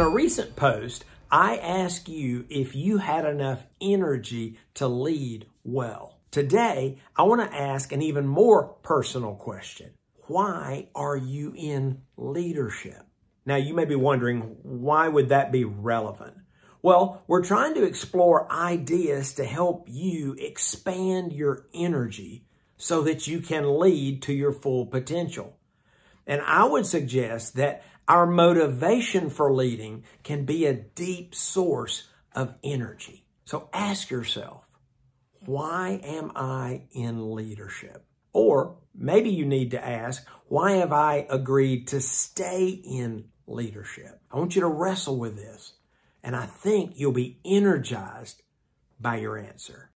a recent post, I asked you if you had enough energy to lead well. Today, I want to ask an even more personal question. Why are you in leadership? Now, you may be wondering, why would that be relevant? Well, we're trying to explore ideas to help you expand your energy so that you can lead to your full potential. And I would suggest that our motivation for leading can be a deep source of energy. So ask yourself, why am I in leadership? Or maybe you need to ask, why have I agreed to stay in leadership? I want you to wrestle with this, and I think you'll be energized by your answer.